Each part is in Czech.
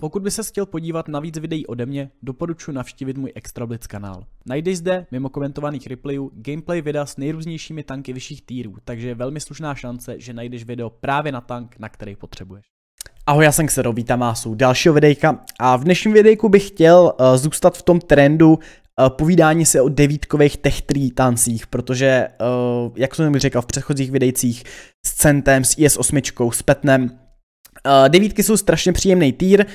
Pokud by se chtěl podívat na víc videí ode mě, doporučuji navštívit můj Blitz kanál. Najdeš zde, mimo komentovaných replayů, gameplay videa s nejrůznějšími tanky vyšších týrů, takže je velmi slušná šance, že najdeš video právě na tank, na který potřebuješ. Ahoj, já jsem Xero, vítám vás u dalšího videjka a v dnešním videjku bych chtěl uh, zůstat v tom trendu uh, povídání se o devítkových tech tancích, protože, uh, jak jsem mi říkal v předchozích videjcích, s Centem, s IS8, s Petnem, Uh, devítky jsou strašně příjemný týr,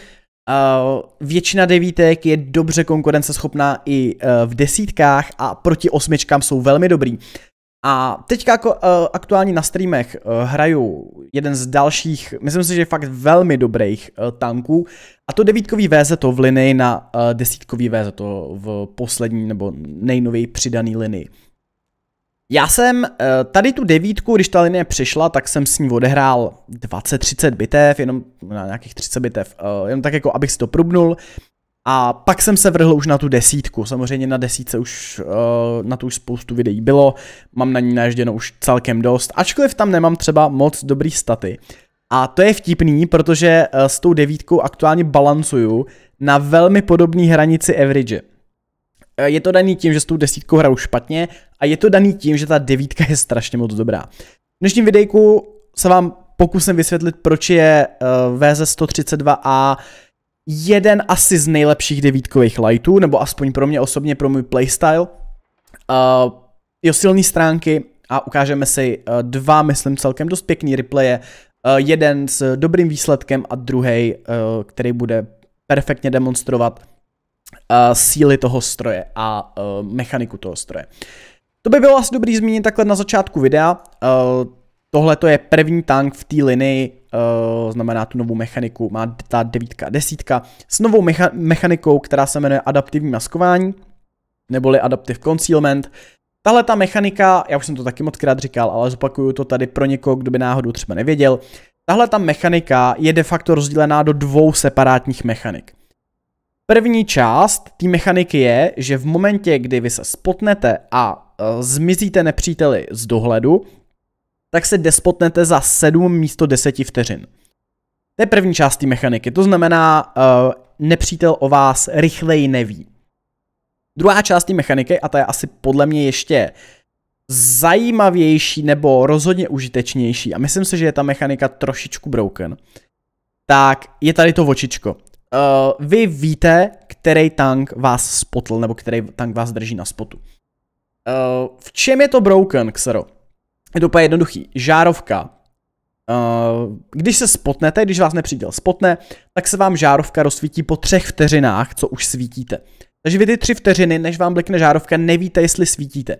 Uh, většina devítek je dobře konkurenceschopná i uh, v desítkách a proti osmičkám jsou velmi dobrý. A teďka jako, uh, aktuálně na streamech uh, hraju jeden z dalších, myslím si, že fakt velmi dobrých uh, tanků, a to devítkový VZ to v linii na uh, desítkový VZ to v poslední nebo nejnověji přidaný linii. Já jsem eh, tady tu devítku, když ta linie přišla, tak jsem s ní odehrál 20-30 bitev, jenom na no, nějakých 30 bitev, eh, jenom tak jako abych si to probnul. A pak jsem se vrhl už na tu desítku, samozřejmě na desítce už, eh, na tu už spoustu videí bylo, mám na ní nažděno už celkem dost, ačkoliv tam nemám třeba moc dobrý staty. A to je vtipný, protože s tou devítkou aktuálně balancuju na velmi podobné hranici average. Eh, je to daný tím, že s tou desítkou hraju špatně a je to daný tím, že ta devítka je strašně moc dobrá. V dnešním videjku se vám pokusím vysvětlit, proč je eh, VZ132A jeden asi z nejlepších devítkových lightů, nebo aspoň pro mě osobně, pro můj playstyle. Uh, eh, jo, silné stránky a ukážeme si dva, myslím, celkem dost pěkný replaye. Uh, jeden s dobrým výsledkem a druhý, uh, který bude perfektně demonstrovat síly toho stroje a e, mechaniku toho stroje. To by bylo asi dobrý zmínit takhle na začátku videa. E, tohle to je první tank v té linii, uh, znamená tu novou mechaniku, má ta devítka a desítka, s novou mecha mechanikou, která se jmenuje adaptivní maskování, neboli adaptive concealment. Tahle ta mechanika, já už jsem to taky moc krát říkal, ale zopakuju to tady pro někoho, kdo by náhodou třeba nevěděl. Tahle ta mechanika je de facto rozdělená do dvou separátních mechanik. První část té mechaniky je, že v momentě, kdy vy se spotnete a uh, zmizíte nepříteli z dohledu, tak se despotnete za 7 místo 10 vteřin. To je první část té mechaniky, to znamená, uh, nepřítel o vás rychleji neví. Druhá část té mechaniky, a ta je asi podle mě ještě zajímavější nebo rozhodně užitečnější, a myslím si, že je ta mechanika trošičku broken, tak je tady to vočičko uh, vy víte, který tank vás spotl, nebo který tank vás drží na spotu. Uh, v čem je to broken, Xero? Je to úplně jednoduchý. Žárovka. Uh, když se spotnete, když vás nepřítel spotne, tak se vám žárovka rozsvítí po třech vteřinách, co už svítíte. Takže vy ty tři vteřiny, než vám blikne žárovka, nevíte, jestli svítíte.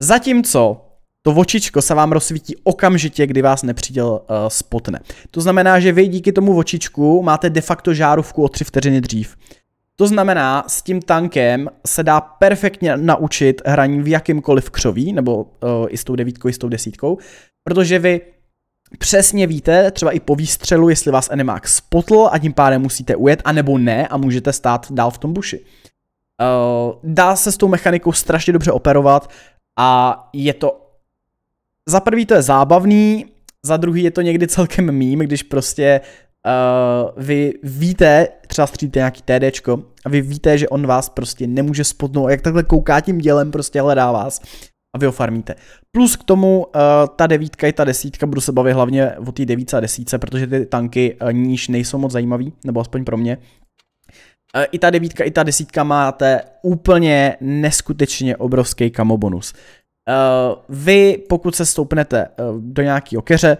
Zatímco to očičko se vám rozsvítí okamžitě, kdy vás nepřítel uh, spotne. To znamená, že vy díky tomu očičku máte de facto žárovku o 3 vteřiny dřív. To znamená, s tím tankem se dá perfektně naučit hraní v jakýmkoliv křoví, nebo uh, i s tou devítkou, i s tou desítkou, protože vy přesně víte, třeba i po výstřelu, jestli vás enemák spotl a tím pádem musíte ujet, anebo ne a můžete stát dál v tom buši. Uh, dá se s tou mechanikou strašně dobře operovat a je to za prvý to je zábavný, za druhý je to někdy celkem mím, když prostě uh, vy víte, třeba střídíte nějaký TDčko a vy víte, že on vás prostě nemůže spodnout, jak takhle kouká tím dělem, prostě hledá vás a vy ho farmíte. Plus k tomu uh, ta devítka i ta desítka, budu se bavit hlavně o té devíce a desítce, protože ty tanky uh, níž nejsou moc zajímavý, nebo aspoň pro mě. Uh, I ta devítka, i ta desítka máte úplně neskutečně obrovský kamobonus. bonus. Eh, vy, pokud se stoupnete eh, do nějaký okeře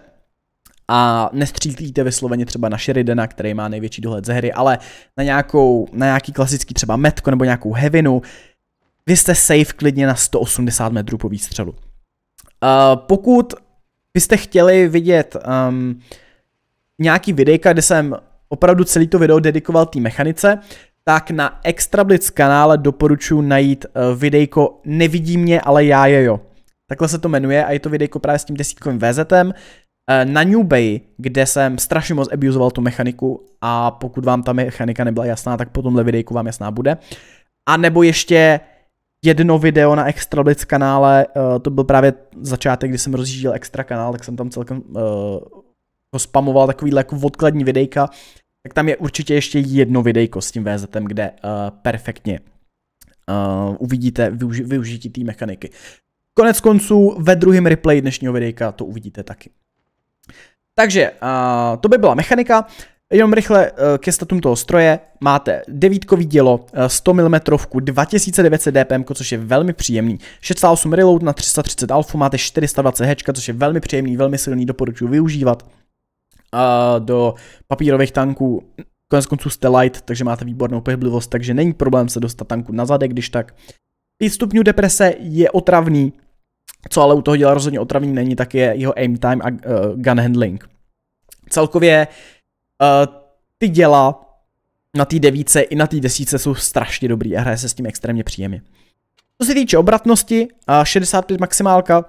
a nestřílíte vysloveně třeba na Sheridana, který má největší dohled ze hry, ale na, nějakou, na nějaký klasický třeba metko nebo nějakou hevinu, vy jste safe klidně na 180 metrů po výstřelu. Uh, pokud byste chtěli vidět um, nějaký videjka, kde jsem opravdu celý to video dedikoval té mechanice, tak na Extrablitz kanále doporučuji najít eh, videjko Nevidí mě, ale já je jo. Takhle se to jmenuje a je to videjko právě s tím desítkovým VZem. Eh, na Bay, kde jsem strašně moc abuzoval tu mechaniku a pokud vám ta mechanika nebyla jasná, tak po tomhle videjku vám jasná bude. A nebo ještě jedno video na Extrablitz kanále, eh, to byl právě začátek, kdy jsem rozjížděl Extra kanál, tak jsem tam celkem uh, spamoval takovýhle jako odkladní videjka, tak tam je určitě ještě jedno videjko s tím VZ, kde uh, perfektně uh, uvidíte využi- využití té mechaniky. Konec konců ve druhém replay dnešního videjka to uvidíte taky. Takže uh, to by byla mechanika. Jenom rychle ke statům toho stroje. Máte devítkový dělo, 100 mm, 2900 dpm, což je velmi příjemný. 6,8 reload na 330 alfu, máte 420 hečka, což je velmi příjemný, velmi silný, doporučuji využívat a do papírových tanků konec konců jste light, takže máte výbornou pohyblivost, takže není problém se dostat tanku na zadek, když tak. 5 stupňů deprese je otravný, co ale u toho dělá rozhodně otravný není, tak je jeho aim time a uh, gun handling. Celkově uh, ty děla na té devíce i na té desíce jsou strašně dobrý a hraje se s tím extrémně příjemně. Co se týče obratnosti, uh, 65 maximálka,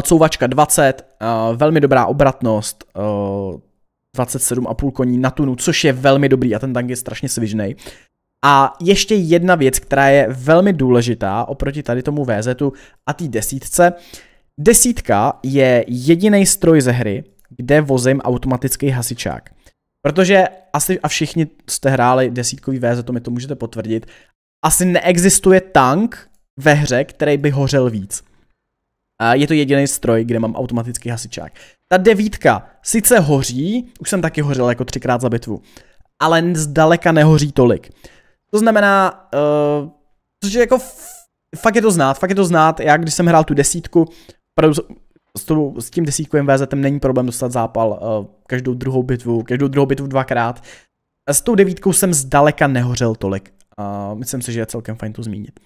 Couvačka eh, 20, eh, velmi dobrá obratnost, 27,5 eh, koní na tunu, což je velmi dobrý a ten tank je strašně svižnej. A ještě jedna věc, která je velmi důležitá oproti tady tomu VZ a té desítce. Desítka je jediný stroj ze hry, kde vozím automatický hasičák. Protože asi a všichni jste hráli desítkový VZ, to mi to můžete potvrdit, asi neexistuje tank ve hře, který by hořel víc. A je to jediný stroj, kde mám automatický hasičák. Ta devítka sice hoří, už jsem taky hořel jako třikrát za bitvu, ale zdaleka nehoří tolik. To znamená, uh, což je jako fakt je to znát, fakt je to znát, já když jsem hrál tu desítku, s, tou, s tím desítkovým VZ není problém dostat zápal uh, každou druhou bitvu, každou druhou bitvu dvakrát. A s tou devítkou jsem zdaleka nehořel tolik. Uh, myslím si, že je celkem fajn to zmínit.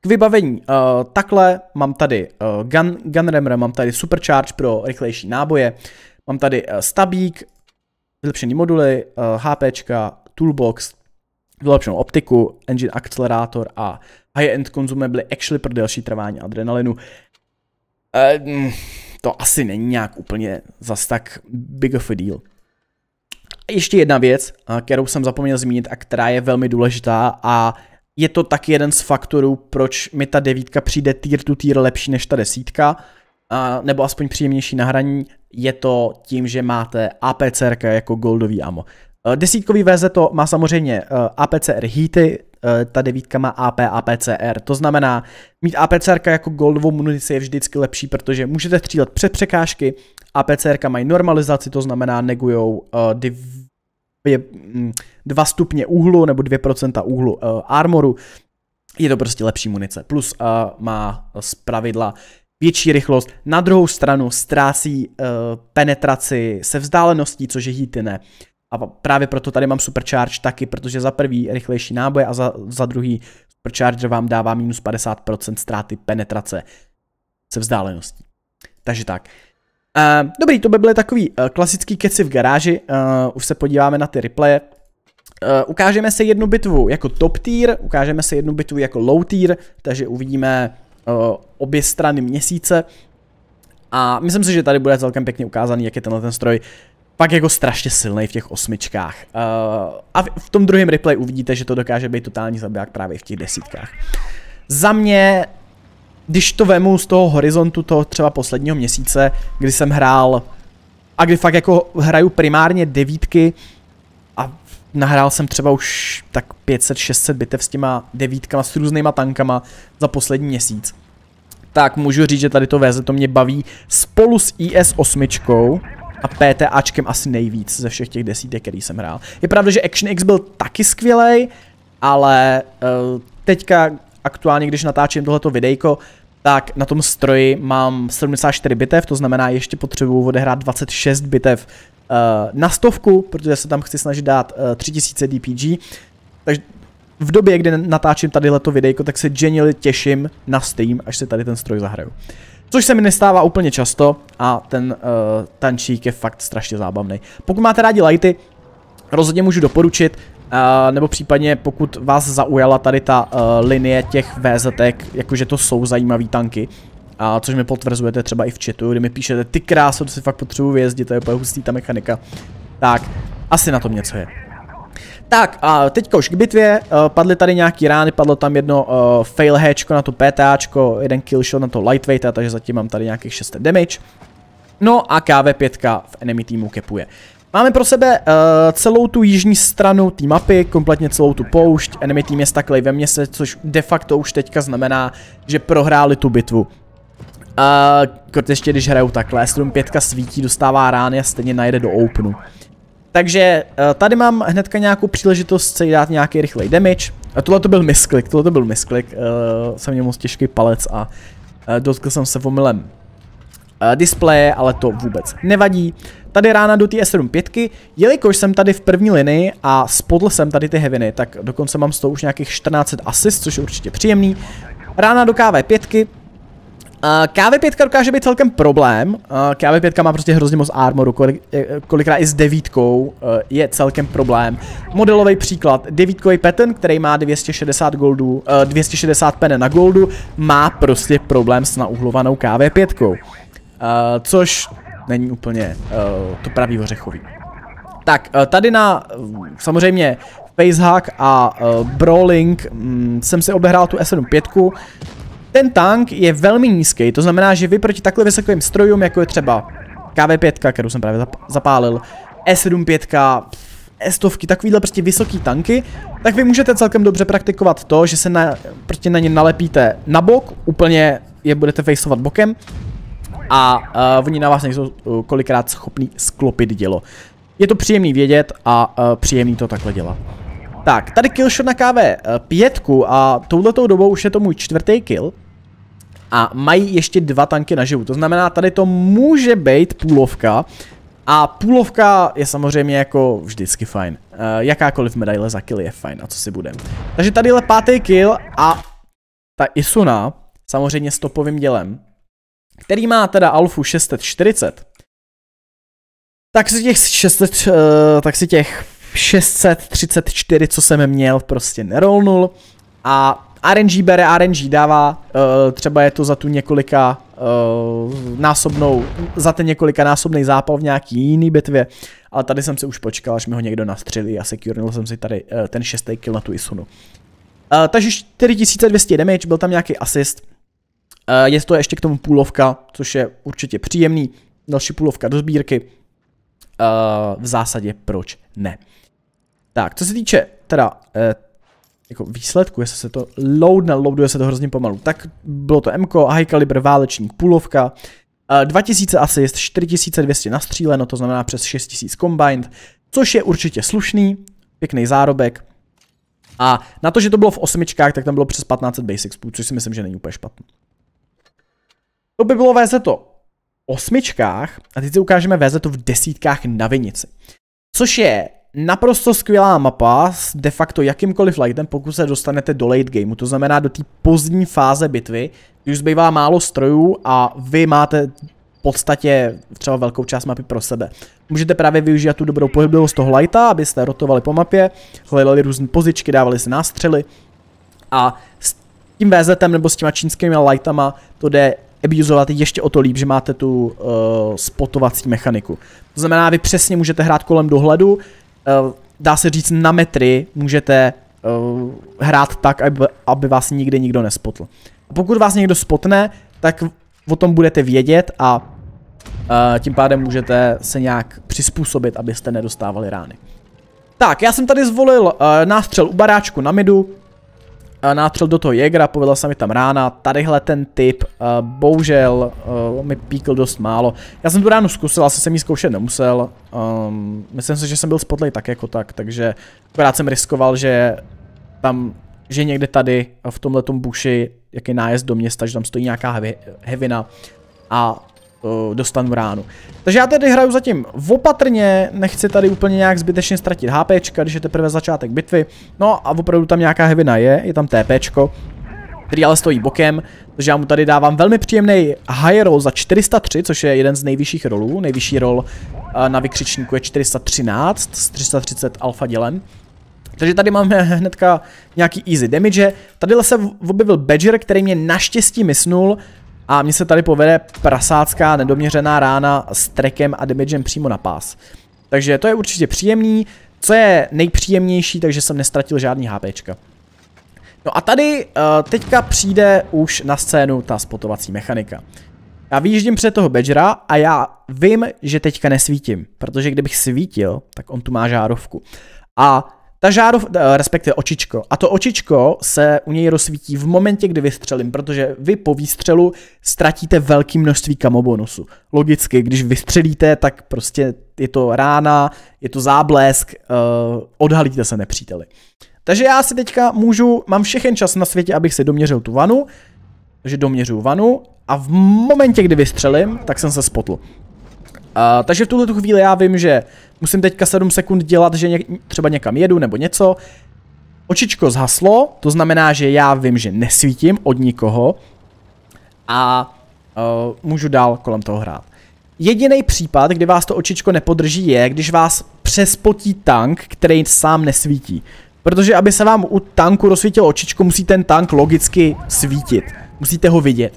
K vybavení, uh, takhle mám tady uh, gun, gun rammer, mám tady supercharge pro rychlejší náboje, mám tady uh, stabík, vylepšený moduly, uh, HPčka, toolbox, vylepšenou optiku, engine Accelerator a high-end consumable actually pro delší trvání adrenalinu. Uh, to asi není nějak úplně zas tak big of a deal. A Ještě jedna věc, kterou jsem zapomněl zmínit a která je velmi důležitá a je to tak jeden z faktorů, proč mi ta devítka přijde tier to tier lepší než ta desítka, a, nebo aspoň příjemnější na hraní, je to tím, že máte APCR jako goldový amo. Eh, desítkový VZ to má samozřejmě eh, APCR heaty, eh, ta devítka má AP, APCR. To znamená, mít APCR jako goldovou munici je vždycky lepší, protože můžete střílet před překážky, APCR mají normalizaci, to znamená negujou uh, div je 2 mm, stupně úhlu nebo 2% úhlu uh, armoru, je to prostě lepší munice. Plus uh, má z pravidla větší rychlost. Na druhou stranu ztrácí uh, penetraci se vzdáleností, což je hity ne. A právě proto tady mám supercharge taky, protože za prvý rychlejší náboje a za, za druhý supercharger vám dává minus 50% ztráty penetrace se vzdáleností. Takže tak. Uh, dobrý, to by byly takový uh, klasický keci v garáži, uh, už se podíváme na ty replaye. Uh, ukážeme se jednu bitvu jako top tier, ukážeme se jednu bitvu jako low tier, takže uvidíme uh, obě strany měsíce. A myslím si, že tady bude celkem pěkně ukázaný, jak je tenhle ten stroj pak jako strašně silný v těch osmičkách. Uh, a v tom druhém replay uvidíte, že to dokáže být totální zabiják právě v těch desítkách. Za mě když to vemu z toho horizontu toho třeba posledního měsíce, kdy jsem hrál a kdy fakt jako hraju primárně devítky a nahrál jsem třeba už tak 500-600 bitev s těma devítkama, s různýma tankama za poslední měsíc. Tak můžu říct, že tady to VZ to mě baví spolu s IS-8 a PTAčkem asi nejvíc ze všech těch desítek, který jsem hrál. Je pravda, že Action X byl taky skvělej, ale uh, teďka aktuálně, když natáčím tohleto videjko, tak na tom stroji mám 74 bitev, to znamená ještě potřebuji odehrát 26 bitev uh, na stovku, protože se tam chci snažit dát uh, 3000 DPG. Takže v době, kdy natáčím tady leto videjko, tak se genially těším na Steam, až se tady ten stroj zahraju. Což se mi nestává úplně často a ten uh, tančík je fakt strašně zábavný. Pokud máte rádi lighty, rozhodně můžu doporučit nebo případně pokud vás zaujala tady ta uh, linie těch VZT, jakože to jsou zajímavý tanky, a což mi potvrzujete třeba i v chatu, kdy mi píšete ty krásy, to si fakt potřebuji vyjezdit, to je úplně hustý ta mechanika. Tak, asi na tom něco je. Tak a teď už k bitvě, uh, padly tady nějaký rány, padlo tam jedno uh, eh, hatchko na to PTAčko, jeden killshot na to lightweighta, takže zatím mám tady nějakých 6 damage. No a KV5 v enemy týmu kepuje. Máme pro sebe uh, celou tu jižní stranu té mapy, kompletně celou tu poušť, enemy tým je staklej ve městě, což de facto už teďka znamená, že prohráli tu bitvu. Uh, ještě když hrajou takhle, Strum 5 svítí, dostává rány a stejně najde do openu. Takže uh, tady mám hnedka nějakou příležitost se dát nějaký rychlej damage. A tohle to byl misklik, tohle to byl misklik, uh, jsem měl moc těžký palec a uh, dotkl jsem se omylem Eh, displeje, ale to vůbec nevadí. Tady rána do té s 7 pětky, jelikož jsem tady v první linii a spodl jsem tady ty heviny, tak dokonce mám z toho už nějakých 14 assist, což je určitě příjemný. Rána do KV5, eh, KV5 dokáže být celkem problém, eh, KV5 má prostě hrozně moc armoru, kolikrát i s devítkou je celkem problém. Modelový příklad, devítkový peten, který má 260 goldů, 260 pene na goldu, má prostě problém s nauhlovanou KV5. Eh, což není úplně eh, to pravý ořechový. Tak, eh, tady na, samozřejmě, Facehack a Brawling um, jsem si obehrál tu S75, ten tank je velmi nízký, to znamená, že vy proti takhle vysokým strojům, jako je třeba KV5, kterou jsem právě zapálil, S7 75 s 100 takovýhle prostě vysoký tanky, tak vy můžete celkem dobře praktikovat to, že se na, prostě na ně nalepíte na bok, úplně je budete faceovat bokem a uh, oni na vás nejsou uh, kolikrát schopní sklopit dělo. Je to příjemný vědět a uh, příjemný to takhle dělat. Tak, tady killshot na kv pětku a touhletou dobou už je to můj čtvrtý kill. A mají ještě dva tanky naživu, to znamená tady to může být půlovka. A půlovka je samozřejmě jako vždycky fajn. Uh, jakákoliv medaile za kill je fajn, a co si budem. Takže tadyhle pátý kill a ta Isuna samozřejmě s topovým dělem který má teda Alfu 640, tak si těch 600, eh, tak si těch 634, co jsem měl, prostě nerolnul a RNG bere, RNG dává, eh, třeba je to za tu několika eh, násobnou, za ten několika násobný zápal v nějaký jiný bitvě, ale tady jsem se už počkal, až mi ho někdo nastřelí a securenil jsem si tady ten šestý kill na tu Isunu. Takže 4200 damage, byl tam nějaký assist, Eh, je to ještě k tomu půlovka, což je určitě příjemný. Další půlovka do sbírky. Eh, v zásadě proč ne. Tak, co se týče teda eh, jako výsledku, jestli se to loadne, loaduje se to hrozně pomalu. Tak bylo to MK, high caliber, válečník, půlovka, 2000 asi jest 4200 nastříleno, to znamená přes 6000 combined, což je určitě slušný, pěkný zárobek. A na to, že to bylo v osmičkách, tak tam bylo přes 1500 basic spů, což si myslím, že není úplně špatný. To by bylo VZ to osmičkách a teď si ukážeme VZ to v desítkách na Vinici. Což je naprosto skvělá mapa s de facto jakýmkoliv lightem, pokud se dostanete do late gameu, to znamená do té pozdní fáze bitvy, když už zbývá málo strojů a vy máte v podstatě třeba velkou část mapy pro sebe. Můžete právě využít tu dobrou pohyblivost toho lighta, abyste rotovali po mapě, hledali různé pozičky, dávali si nástřely a s tím VZ nebo s těma čínskými lightama to jde abuzovat ještě o to líp, že máte tu uh, spotovací mechaniku. To znamená, vy přesně můžete hrát kolem dohledu, uh, dá se říct na metry můžete uh, hrát tak, aby, aby vás nikdy nikdo nespotl. Pokud vás někdo spotne, tak o tom budete vědět a uh, tím pádem můžete se nějak přizpůsobit, abyste nedostávali rány. Tak, já jsem tady zvolil uh, nástřel u baráčku na midu, Eh, nátřel do toho Jegra, povedla se mi tam rána, tadyhle ten typ, eh, bohužel eh, mi píkl dost málo. Já jsem tu ránu zkusil, asi jsem ji zkoušet nemusel, um, myslím si, že jsem byl spotlej tak jako tak, takže akorát jsem riskoval, že tam, že někde tady v tomhletom buši, jaký nájezd do města, že tam stojí nějaká hevina a Eh, dostanu ránu. Takže já tady hraju zatím opatrně, nechci tady úplně nějak zbytečně ztratit HP, když je teprve začátek bitvy. No a opravdu tam nějaká hevina je, je tam TP, který ale stojí bokem, takže já mu tady dávám velmi příjemný high roll za 403, což je jeden z nejvyšších rolů. Nejvyšší roll eh, na vykřičníku je 413 s 330 alfa dělem. Takže tady máme hnedka nějaký easy damage. Tady se objevil Badger, který mě naštěstí mysnul a mně se tady povede prasácká nedoměřená rána s trekem a damagem přímo na pás. Takže to je určitě příjemný, co je nejpříjemnější, takže jsem nestratil žádný HPčka. No a tady uh, teďka přijde už na scénu ta spotovací mechanika. Já vyjíždím před toho Badgera a já vím, že teďka nesvítím, protože kdybych svítil, tak on tu má žárovku. A ta žárov, eh, respektive očičko. A to očičko se u něj rozsvítí v momentě, kdy vystřelím, protože vy po výstřelu ztratíte velké množství kamobonusu. Logicky, když vystřelíte, tak prostě je to rána, je to záblesk, uh, eh, odhalíte se nepříteli. Takže já si teďka můžu, mám všechen čas na světě, abych si doměřil tu vanu, takže doměřuju vanu a v momentě, kdy vystřelím, tak jsem se spotl takže v tuhle tu chvíli já vím, že musím teďka 7 sekund dělat, že něk- třeba někam jedu nebo něco. Očičko zhaslo, to znamená, že já vím, že nesvítím od nikoho a uh, můžu dál kolem toho hrát. Jediný případ, kdy vás to očičko nepodrží, je, když vás přespotí tank, který sám nesvítí. Protože aby se vám u tanku rozsvítilo očičko, musí ten tank logicky svítit. Musíte ho vidět.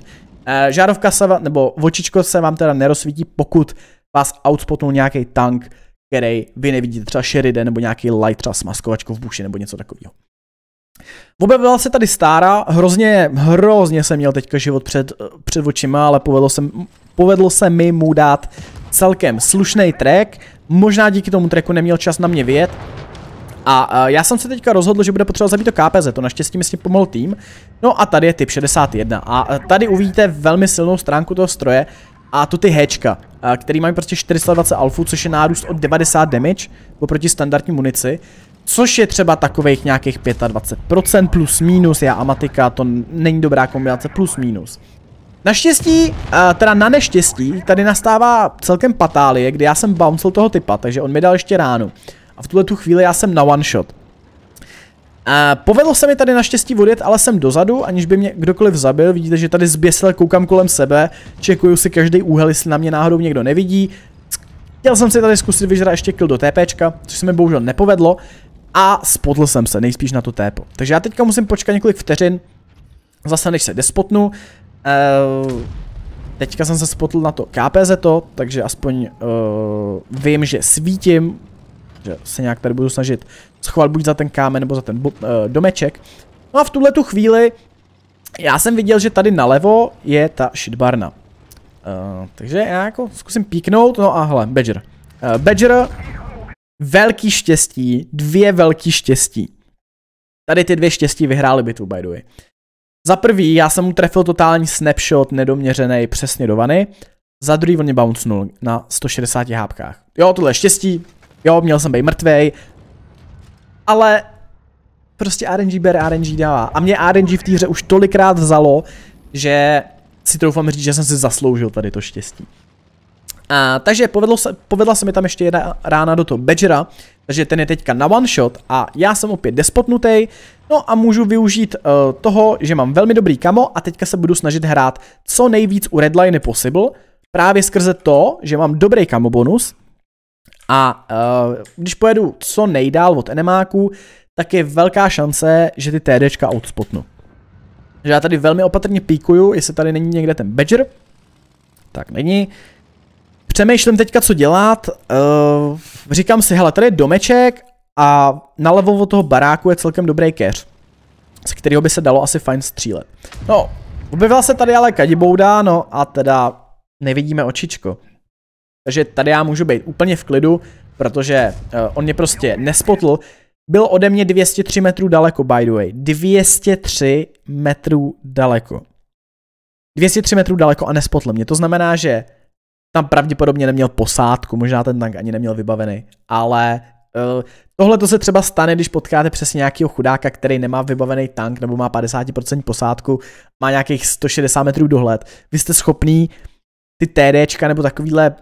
E, žárovka se vám, nebo očičko se vám teda nerozsvítí, pokud vás outspotnul nějaký tank, který vy nevidíte, třeba Sheridan nebo nějaký light, třeba smaskovačku v buši nebo něco takového. Objevila se tady stára, hrozně, hrozně jsem měl teďka život před, před očima, ale povedlo se, povedlo se mi mu dát celkem slušný track, možná díky tomu tracku neměl čas na mě vědět. A, a já jsem se teďka rozhodl, že bude potřeba zabít to KPZ, to naštěstí mi s tím pomohl tým. No a tady je typ 61 a tady uvidíte velmi silnou stránku toho stroje a tu ty hečka který mají prostě 420 alfů, což je nárůst od 90 damage oproti standardní munici, což je třeba takových nějakých 25% plus minus, já amatika, to není dobrá kombinace plus minus. Naštěstí, teda na neštěstí, tady nastává celkem patálie, kdy já jsem bouncel toho typa, takže on mi dal ještě ránu. A v tuhle tu chvíli já jsem na one shot. A povedlo se mi tady naštěstí odjet, ale jsem dozadu, aniž by mě kdokoliv zabil. Vidíte, že tady zběsil, koukám kolem sebe, čekuju si každý úhel, jestli na mě náhodou někdo nevidí. Chtěl jsem si tady zkusit vyžrat ještě kill do TPčka, což se mi bohužel nepovedlo. A spotl jsem se, nejspíš na to tépo. Takže já teďka musím počkat několik vteřin, zase než se despotnu. Eee, eh, teďka jsem se spotl na to KPZ to, takže aspoň eee, eh, vím, že svítím, že se nějak tady budu snažit schoval buď za ten kámen nebo za ten uh, domeček. No a v tuhle tu chvíli já jsem viděl, že tady nalevo je ta shitbarna. Uh, takže já jako zkusím píknout, no a hele, Badger. Uh, Badger, velký štěstí, dvě velký štěstí. Tady ty dvě štěstí vyhrály bitvu, by the way. Za prvý, já jsem mu trefil totální snapshot, nedoměřený přesně do vany. Za druhý on mě bouncnul na 160 hápkách. Jo, tohle je štěstí, jo, měl jsem být mrtvej, ale prostě RNG bere, RNG dává. A mě RNG v té hře už tolikrát vzalo, že si troufám říct, že jsem si zasloužil tady to štěstí. A, takže povedlo se, povedla se mi tam ještě jedna rána do toho Badgera, takže ten je teďka na one shot a já jsem opět despotnutý, no a můžu využít uh, toho, že mám velmi dobrý kamo a teďka se budu snažit hrát co nejvíc u redline possible, právě skrze to, že mám dobrý kamo bonus, a uh, když pojedu co nejdál od enemáku, tak je velká šance, že ty TDčka outspotnu. Že já tady velmi opatrně píkuju, jestli tady není někde ten badger. Tak není. Přemýšlím teďka, co dělat. Uh, říkám si, hele, tady je domeček a na od toho baráku je celkem dobrý keř, z kterého by se dalo asi fajn střílet. No, objevila se tady ale kadibouda, no a teda nevidíme očičko. Takže tady já můžu být úplně v klidu, protože uh, on mě prostě nespotl. Byl ode mě 203 metrů daleko, by the way. 203 metrů daleko. 203 metrů daleko a nespotl mě. To znamená, že tam pravděpodobně neměl posádku, možná ten tank ani neměl vybavený, ale uh, tohle to se třeba stane, když potkáte přes nějakého chudáka, který nemá vybavený tank nebo má 50% posádku, má nějakých 160 metrů dohled. Vy jste schopný ty TDčka nebo takovýhle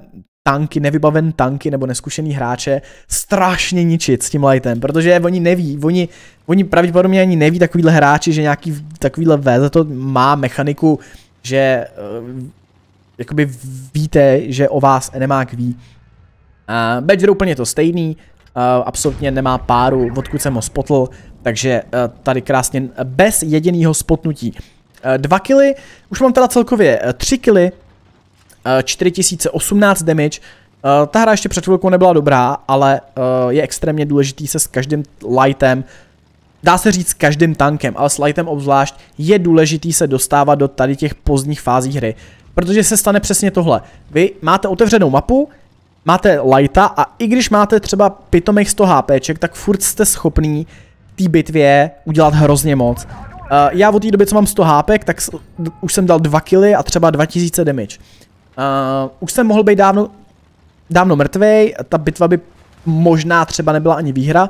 tanky, nevybaven tanky nebo neskušený hráče strašně ničit s tím lightem, protože oni neví, oni, oni pravděpodobně ani neví takovýhle hráči, že nějaký takovýhle VZ to má mechaniku, že eh, jakoby víte, že o vás enemák ví. Uh, Badger úplně to stejný, uh, absolutně nemá páru, odkud jsem ho spotl, takže uh, tady krásně bez jediného spotnutí. Uh, dva kily, už mám teda celkově tři kily, 4018 eh, damage. Eh, ta hra ještě před chvilkou nebyla dobrá, ale eh, je extrémně důležitý se s každým lightem, dá se říct s každým tankem, ale s lightem obzvlášť, je důležitý se dostávat do tady těch pozdních fází hry. Protože se stane přesně tohle. Vy máte otevřenou mapu, máte lighta a i když máte třeba pitomých 100 HPček, tak furt jste schopný té bitvě udělat hrozně moc. Uh, já od té doby, co mám 100 HP, tak už jsem dal 2 kily a třeba 2000 damage. Uh, už jsem mohl být dávno, dávno mrtvej, ta bitva by možná třeba nebyla ani výhra,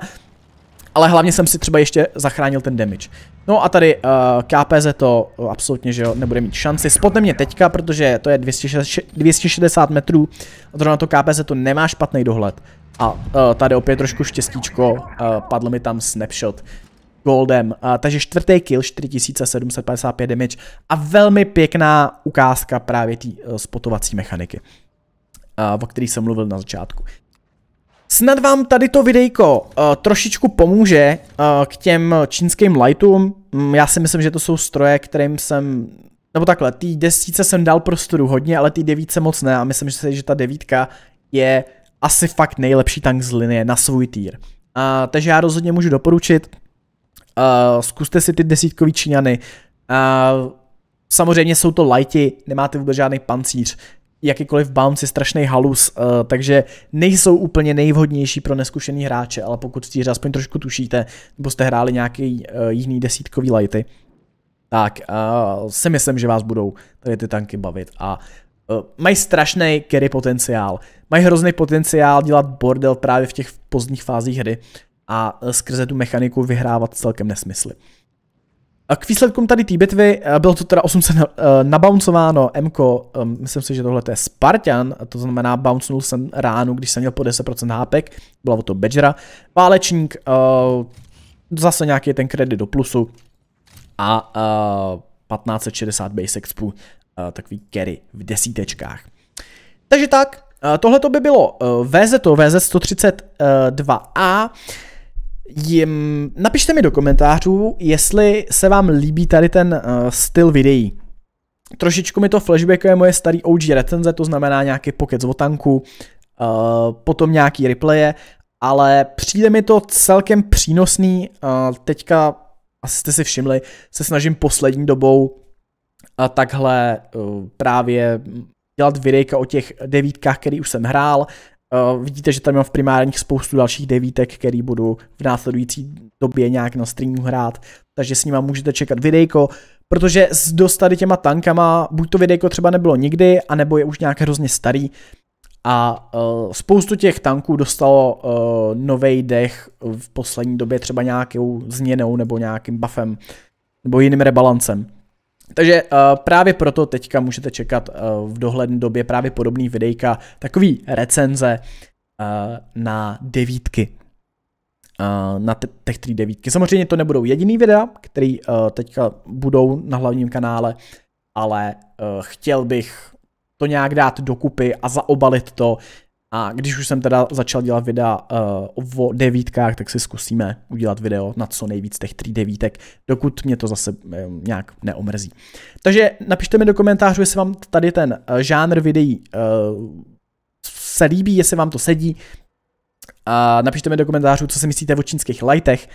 ale hlavně jsem si třeba ještě zachránil ten damage. No a tady uh, KPZ to uh, absolutně, že jo, nebude mít šanci. Spotne mě teďka, protože to je 260, 260 metrů, a zrovna to KPZ to nemá špatný dohled. A uh, tady opět trošku štěstíčko, uh, padl mi tam snapshot goldem. takže čtvrtý kill, 4755 damage a velmi pěkná ukázka právě té eh, spotovací mechaniky, eh, o který jsem mluvil na začátku. Snad vám tady to videjko uh, trošičku pomůže uh, k těm čínským lightům. Mm, já si myslím, že to jsou stroje, kterým jsem nebo takhle, tý desíce jsem dal prostoru hodně, ale tý devítce moc ne a myslím si, že ta devítka je asi fakt nejlepší tank z linie na svůj týr. Uh, takže já rozhodně můžu doporučit, Uh, zkuste si ty desítkový číňany. Uh, samozřejmě jsou to lajti, nemáte vůbec žádný pancíř. Jakýkoliv bounce je strašný halus, uh, takže nejsou úplně nejvhodnější pro neskušený hráče, ale pokud stíře aspoň trošku tušíte, nebo jste hráli nějaký uh, jiný desítkový lighty, tak uh, si myslím, že vás budou tady ty tanky bavit a uh, mají strašný carry potenciál. Mají hrozný potenciál dělat bordel právě v těch pozdních fázích hry a eh, skrze tu mechaniku vyhrávat celkem nesmysly. A k výsledkům tady té bitvy eh, bylo to teda 800 eh, nabouncováno, Mko, ehm, myslím si, že tohle je Spartan, to znamená bouncnul jsem ránu, když jsem měl po 10% hápek, byla o to Bedžera, válečník, zase nějaký ten kredit do plusu a 1560 basic spů, takový carry v desítečkách. Takže tak, tohle to by bylo VZ, VZ 132A jim, napište mi do komentářů, jestli se vám líbí tady ten uh, styl videí. Trošičku mi to flashbackuje moje starý OG recenze, to znamená nějaký pocket z votanku, uh, eh, potom nějaký replaye, ale přijde mi to celkem přínosný. Uh, teďka, asi jste si všimli, se snažím poslední dobou a takhle uh, právě dělat videjka o těch devítkách, který už jsem hrál Eh, vidíte, že tam mám v primárních spoustu dalších devítek, který budu v následující době nějak na streamu hrát, takže s nima můžete čekat videjko, protože s dostady těma tankama, buď to videjko třeba nebylo nikdy, anebo je už nějak hrozně starý, a uh, spoustu těch tanků dostalo uh, eh, nový dech v poslední době třeba nějakou změnou nebo nějakým buffem nebo jiným rebalancem. Takže uh, právě proto teďka můžete čekat uh, v dohledné době právě podobný videjka, takový recenze uh, na devítky. Uh, na těch tři devítky. Samozřejmě to nebudou jediný videa, který uh, teďka budou na hlavním kanále, ale uh, chtěl bych to nějak dát dokupy a zaobalit to a když už jsem teda začal dělat videa uh, o devítkách, tak si zkusíme udělat video na co nejvíc těch tří devítek, dokud mě to zase uh, nějak neomrzí. Takže napište mi do komentářů, jestli vám tady ten uh, žánr videí uh, se líbí, jestli vám to sedí. Uh, napište mi do komentářů, co si myslíte o čínských lightech,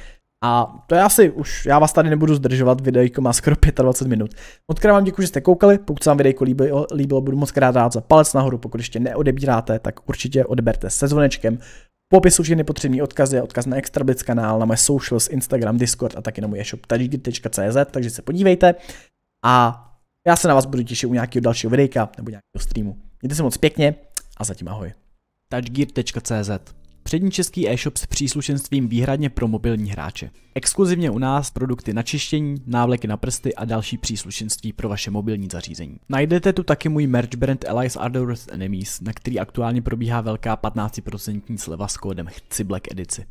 a to je asi už, já vás tady nebudu zdržovat, videjko má skoro 25 minut. Moc krát vám děkuji, že jste koukali, pokud se vám videjko líbilo, líbilo budu moc krát rád za palec nahoru, pokud ještě neodebíráte, tak určitě odeberte se zvonečkem. V popisu všechny je odkazy, odkaz na Extrablitz kanál, na moje socials, Instagram, Discord a taky na můj e-shop tadžigit.cz, takže se podívejte. A já se na vás budu těšit u nějakého dalšího videjka nebo nějakého streamu. Mějte se moc pěkně a zatím ahoj. Touchgear.cz Přední český e-shop s příslušenstvím výhradně pro mobilní hráče. Exkluzivně u nás produkty na čištění, návleky na prsty a další příslušenství pro vaše mobilní zařízení. Najdete tu taky můj merch brand Allies Ardorous Enemies, na který aktuálně probíhá velká 15% sleva s kódem Chci Black edici.